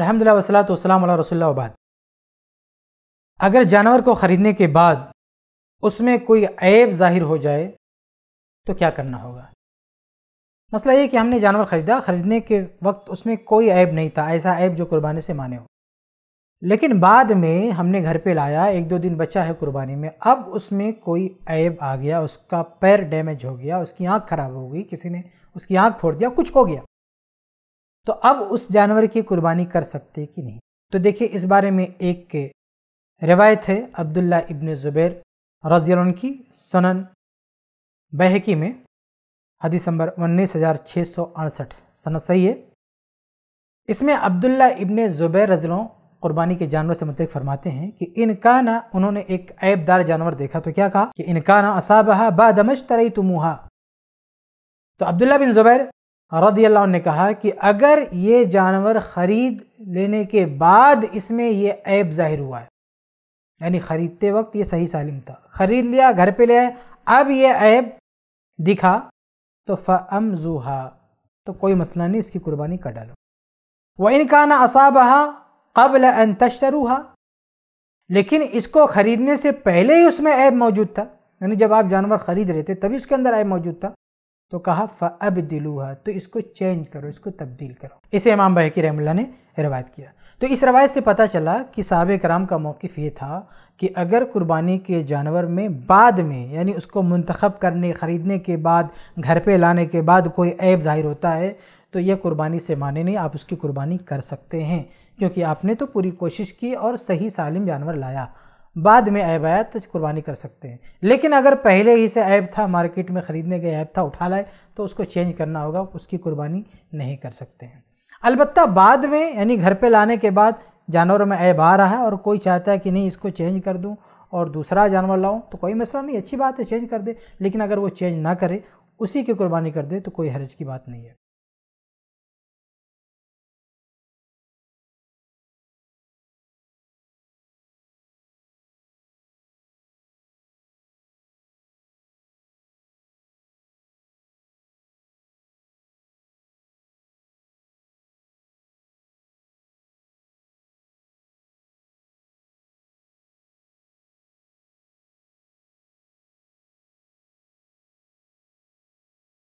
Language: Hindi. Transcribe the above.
अलहमदिल्ला वसलात वसलाम रसोल्लाबाद अगर जानवर को ख़रीदने के बाद उसमें कोई ऐब ज़ाहिर हो जाए तो क्या करना होगा मसला ये कि हमने जानवर ख़रीदा ख़रीदने के वक्त उसमें कोई ऐब नहीं था ऐसा ऐब जो कुर्बानी से माने हो लेकिन बाद में हमने घर पे लाया एक दो दिन बचा है कुर्बानी में अब उसमें कोई ऐब आ गया उसका पैर डैमेज हो गया उसकी आँख ख़राब हो गई किसी ने उसकी आँख फोड़ दिया कुछ हो गया तो अब उस जानवर की कुर्बानी कर सकते कि नहीं तो देखिए इस बारे में एक रिवायत है अब्दुल्ला इबन ज़ुबैर रजील की सनन बहकी में हदीस नंबर उन्नीस हज़ार छः सौ अड़सठ सन सही है इसमें अब्दुल्ला इबन ज़ुबैर रजलों कुर्बानी के जानवर से मुतक फरमाते हैं कि इनकाना उन्होंने एक ऐबदार जानवर देखा तो क्या कहा कि इनकाना असाबहा बा दमश तरई तुमुहा तो अब्दुल्ला बिन ज़ुबैर रदी अल्लाह ने कहा कि अगर ये जानवर ख़रीद लेने के बाद इसमें ये ऐप ज़ाहिर हुआ है यानी ख़रीदते वक्त ये सही सालिम था ख़रीद लिया घर पे ले आए अब ये ऐप दिखा तो फ़म जूहा तो कोई मसला नहीं इसकी कुर्बानी कर डालो वह इनका ना असाबहा कबल अन तशरूहा लेकिन इसको ख़रीदने से पहले ही उसमें ऐप मौजूद था यानी जब आप जानवर ख़रीद रहे थे तभी उसके अंदर ऐप मौजूद था तो कहा फ़ब दिलूहा तो इसको चेंज करो इसको तब्दील करो इसे इमाम बहकी रहमल्ला ने रवायत किया तो इस रवायत से पता चला कि साहब कराम का मौक़ ये था कि अगर कुर्बानी के जानवर में बाद में यानी उसको मंतखब करने ख़रीदने के बाद घर पे लाने के बाद कोई ऐब ज़ाहिर होता है तो यह कुर्बानी से माने नहीं आप उसकी कुर्बानी कर सकते हैं क्योंकि आपने तो पूरी कोशिश की और सही सालिम जानवर लाया बाद में ऐब आया तो कुर्बानी कर सकते हैं लेकिन अगर पहले ही से ऐब था मार्केट में ख़रीदने के ऐब था उठा लाए तो उसको चेंज करना होगा उसकी कुर्बानी नहीं कर सकते हैं अलबत् बाद में यानी घर पर लाने के बाद जानवरों में ऐब आ रहा है और कोई चाहता है कि नहीं इसको चेंज कर दूँ और दूसरा जानवर लाऊं तो कोई मसला नहीं अच्छी बात है चेंज कर दे लेकिन अगर वो चेंज ना करे उसी की कुर्बानी कर दे तो कोई हरज की बात नहीं है